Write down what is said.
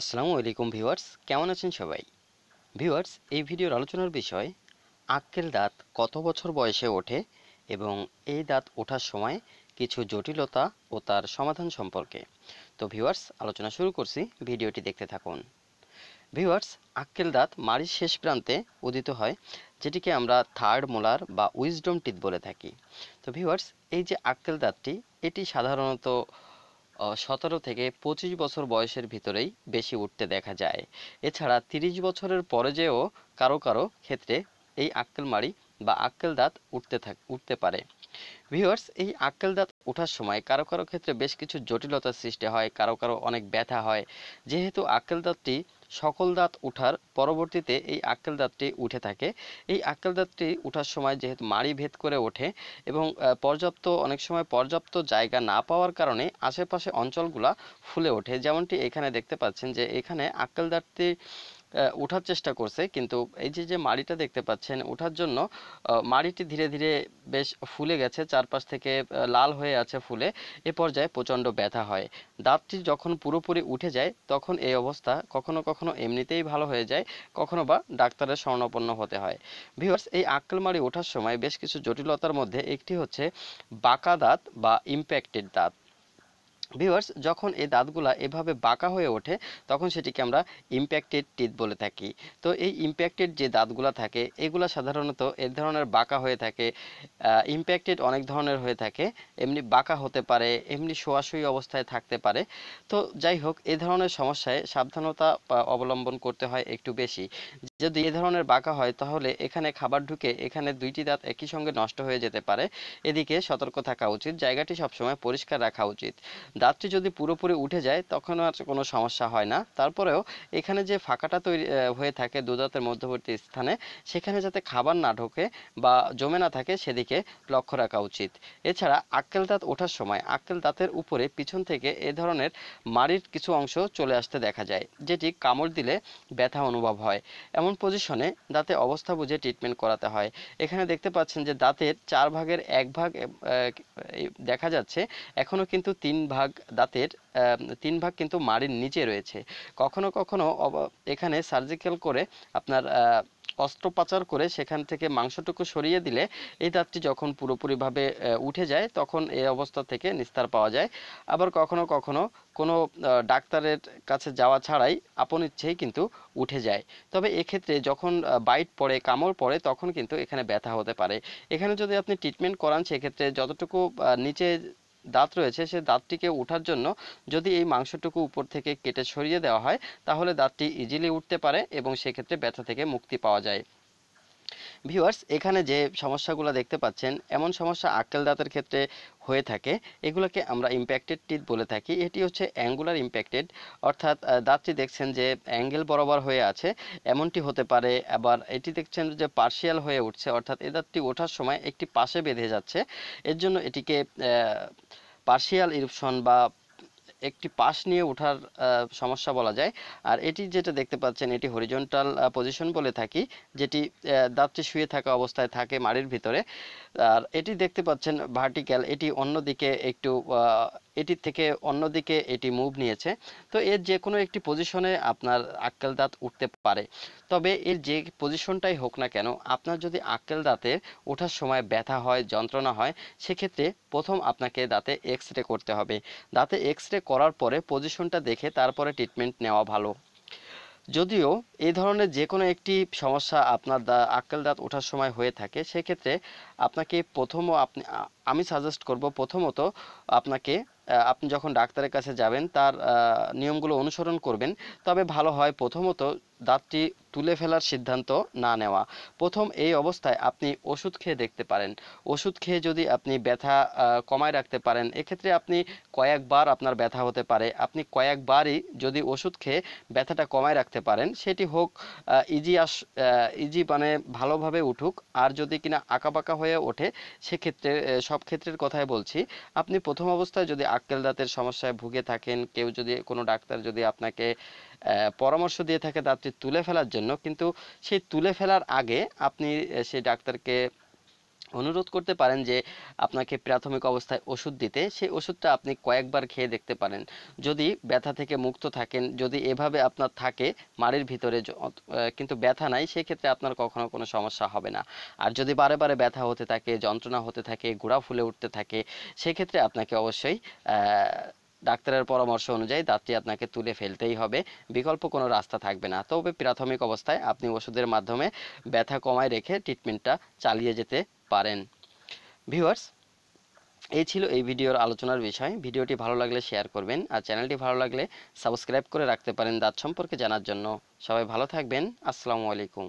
আসসালামু আলাইকুম ভিউয়ার্স কেমন আছেন সবাই ভিউয়ার্স এই ভিডিওর আলোচনার বিষয় আক্কেল দাঁত কত বছর বয়সে ওঠে এবং এই দাঁত ওঠার সময় কিছু জটিলতা ও তার সমাধান সম্পর্কে তো ভিউয়ার্স আলোচনা শুরু করছি ভিডিওটি দেখতে থাকুন ভিউয়ার্স আক্কেল দাঁত মাড়ির শেষ প্রান্তে উদিত হয় যেটিকে আমরা থার্ড মোলার বা উইজডম টিথ বলে থাকি তো ভিউয়ার্স এই যে আক্কেল দাঁতটি এটি সাধারণত সতেরো থেকে পঁচিশ বছর বয়সের ভিতরেই বেশি উঠতে দেখা যায় এছাড়া তিরিশ বছরের পরে যেও কারো কারো ক্ষেত্রে এই আক্কেল মাড়ি বা আক্কেল দাঁত উঠতে থাক উঠতে পারে ভিউয়ার্স এই আক্কেল দাঁত ওঠার সময় কারো কারো ক্ষেত্রে বেশ কিছু জটিলতার সৃষ্টি হয় কারো কারো অনেক ব্যথা হয় যেহেতু আক্কেল দাঁতটি সকল দাঁত উঠার পরবর্তীতে এই আক্কেল দাঁতটি উঠে থাকে এই আক্কেল দাঁতটি ওঠার সময় যেহেতু মাড়ি ভেদ করে ওঠে এবং পর্যাপ্ত অনেক সময় পর্যাপ্ত জায়গা না পাওয়ার কারণে আশেপাশে অঞ্চলগুলা ফুলে ওঠে যেমনটি এখানে দেখতে পাচ্ছেন যে এখানে আক্কেল দাঁতটি ওঠার চেষ্টা করছে কিন্তু এই যে যে মাড়িটা দেখতে পাচ্ছেন ওঠার জন্য মাড়িটি ধীরে ধীরে বেশ ফুলে গেছে চারপাশ থেকে লাল হয়ে আছে ফুলে এ পর্যায়ে প্রচণ্ড ব্যথা হয় দাঁতটি যখন পুরোপুরি উঠে যায় তখন এই অবস্থা কখনো কখনো এমনিতেই ভালো হয়ে যায় কখনো বা ডাক্তারের শরণাপন্ন হতে হয় ভিউয়ার্স এই মাড়ি ওঠার সময় বেশ কিছু জটিলতার মধ্যে একটি হচ্ছে বাঁকা দাঁত বা ইম্প্যাক্টেড দাঁত ভিউয়ার্স যখন এই দাঁতগুলা এভাবে বাঁকা হয়ে ওঠে তখন সেটিকে আমরা ইম্প্যাক্টেড টিথ বলে থাকি তো এই ইম্প্যাক্টেড যে দাঁতগুলা থাকে এগুলা সাধারণত এ ধরনের বাঁকা হয়ে থাকে ইম্প্যাক্টেড অনেক ধরনের হয়ে থাকে এমনি বাঁকা হতে পারে এমনি শোয়াশুয়ি অবস্থায় থাকতে পারে তো যাই হোক এ ধরনের সমস্যায় সাবধানতা অবলম্বন করতে হয় একটু বেশি যদি এ ধরনের বাঁকা হয় তাহলে এখানে খাবার ঢুকে এখানে দুইটি দাঁত একই সঙ্গে নষ্ট হয়ে যেতে পারে এদিকে সতর্ক থাকা উচিত জায়গাটি সবসময় পরিষ্কার রাখা উচিত দাঁতটি যদি পুরোপুরি উঠে যায় তখন আর কোনো সমস্যা হয় না তারপরেও এখানে যে ফাঁকাটা তৈরি হয়ে থাকে দুদাঁতের মধ্যবর্তী স্থানে সেখানে যাতে খাবার না ঢোকে বা জমে না থাকে সেদিকে লক্ষ্য রাখা উচিত এছাড়া আক্কেল দাঁত ওঠার সময় আক্কেল দাঁতের উপরে পিছন থেকে এ ধরনের মাড়ির কিছু অংশ চলে আসতে দেখা যায় যেটি কামড় দিলে ব্যথা অনুভব হয় এমন পজিশনে দাঁতে অবস্থা বুঝে ট্রিটমেন্ট করাতে হয় এখানে দেখতে পাচ্ছেন যে দাঁতের চার ভাগের এক ভাগ দেখা যাচ্ছে এখনও কিন্তু তিন ভাগ ভাগ দাঁতের তিন ভাগ কিন্তু মাড়ির নিচে রয়েছে কখনো কখনো এখানে সার্জিক্যাল করে আপনার অস্ত্রোপচার করে সেখান থেকে মাংসটুকু সরিয়ে দিলে এই দাঁতটি যখন পুরোপুরিভাবে উঠে যায় তখন এই অবস্থা থেকে নিস্তার পাওয়া যায় আবার কখনো কখনো কোনো ডাক্তারের কাছে যাওয়া ছাড়াই আপন ইচ্ছেই কিন্তু উঠে যায় তবে এক্ষেত্রে যখন বাইট পড়ে কামড় পড়ে তখন কিন্তু এখানে ব্যথা হতে পারে এখানে যদি আপনি ট্রিটমেন্ট করান সেক্ষেত্রে যতটুকু নিচে দাঁত রয়েছে সে দাঁতটিকে ওঠার জন্য যদি এই মাংসটুকু উপর থেকে কেটে সরিয়ে দেওয়া হয় তাহলে দাঁতটি ইজিলি উঠতে পারে এবং সেক্ষেত্রে ব্যথা থেকে মুক্তি পাওয়া যায় ভিউয়ার্স এখানে যে সমস্যাগুলো দেখতে পাচ্ছেন এমন সমস্যা আক্কেল দাঁতের ক্ষেত্রে হয়ে থাকে এগুলোকে আমরা ইম্প্যাক্টেড টিথ বলে থাকি এটি হচ্ছে অ্যাঙ্গুলার ইম্প্যাক্টেড অর্থাৎ দাঁতটি দেখছেন যে অ্যাঙ্গেল বরাবর হয়ে আছে এমনটি হতে পারে আবার এটি দেখছেন যে পার্শিয়াল হয়ে উঠছে অর্থাৎ এ দাঁতটি ওঠার সময় একটি পাশে বেঁধে যাচ্ছে এর জন্য এটিকে পার্শিয়াল ইরুপশন বা একটি পাশ নিয়ে ওঠার সমস্যা বলা যায় আর এটি যেটা দেখতে পাচ্ছেন এটি হরিজন্টাল পজিশন বলে থাকি যেটি দাঁতটি শুয়ে থাকা অবস্থায় থাকে মাড়ির ভিতরে আর এটি দেখতে পাচ্ছেন ভার্টিক্যাল এটি অন্যদিকে একটু এটির থেকে অন্যদিকে এটি মুভ নিয়েছে তো এর যে কোনো একটি পজিশনে আপনার আক্কেল দাঁত উঠতে পারে তবে এর যে পজিশনটাই হোক না কেন আপনার যদি আক্কেল দাঁতে ওঠার সময় ব্যথা হয় যন্ত্রণা হয় সেক্ষেত্রে প্রথম আপনাকে দাঁতে এক্স রে করতে হবে দাঁতে এক্স রে করার পরে পজিশনটা দেখে তারপরে ট্রিটমেন্ট নেওয়া ভালো যদিও এই ধরনের যে কোনো একটি সমস্যা আপনার দা আক্কেল দাঁত ওঠার সময় হয়ে থাকে সেক্ষেত্রে আপনাকে প্রথম আপনি আমি সাজেস্ট করব প্রথমত আপনাকে আপনি যখন ডাক্তারের কাছে যাবেন তার নিয়মগুলো অনুসরণ করবেন তবে ভালো হয় প্রথমত দাঁতটি তুলে ফেলার সিদ্ধান্ত না নেওয়া প্রথম এই অবস্থায় আপনি ওষুধ খেয়ে দেখতে পারেন ওষুধ খেয়ে যদি আপনি ব্যথা কমায় রাখতে পারেন এক্ষেত্রে আপনি কয়েকবার আপনার ব্যথা হতে পারে আপনি কয়েকবারই যদি ওষুধ খেয়ে ব্যথাটা কমায় রাখতে পারেন সেটি হোক ইজি আস ইজি মানে ভালোভাবে উঠুক আর যদি কিনা আঁকাবাঁকা হয়ে ওঠে সেক্ষেত্রে সব ক্ষেত্রের কথাই বলছি আপনি প্রথম অবস্থায় যদি আক্কেল দাঁতের সমস্যায় ভুগে থাকেন কেউ যদি কোনো ডাক্তার যদি আপনাকে পরামর্শ দিয়ে থাকে দাঁত ডাক্তারটি তুলে ফেলার জন্য কিন্তু সেই তুলে ফেলার আগে আপনি সেই ডাক্তারকে অনুরোধ করতে পারেন যে আপনাকে প্রাথমিক অবস্থায় ওষুধ দিতে সেই ওষুধটা আপনি কয়েকবার খেয়ে দেখতে পারেন যদি ব্যথা থেকে মুক্ত থাকেন যদি এভাবে আপনার থাকে মাড়ির ভিতরে কিন্তু ব্যথা নাই সেক্ষেত্রে আপনার কখনো কোনো সমস্যা হবে না আর যদি বারে বারে ব্যথা হতে থাকে যন্ত্রণা হতে থাকে গোড়া ফুলে উঠতে থাকে সেক্ষেত্রে আপনাকে অবশ্যই ডাক্তারের পরামর্শ অনুযায়ী দাঁতটি আপনাকে তুলে ফেলতেই হবে বিকল্প কোনো রাস্তা থাকবে না তবে প্রাথমিক অবস্থায় আপনি ওষুধের মাধ্যমে ব্যথা কমায় রেখে ট্রিটমেন্টটা চালিয়ে যেতে পারেন ভিউয়ার্স এই ছিল এই ভিডিওর আলোচনার বিষয় ভিডিওটি ভালো লাগলে শেয়ার করবেন আর চ্যানেলটি ভালো লাগলে সাবস্ক্রাইব করে রাখতে পারেন দাঁত সম্পর্কে জানার জন্য সবাই ভালো থাকবেন আসসালামু আলাইকুম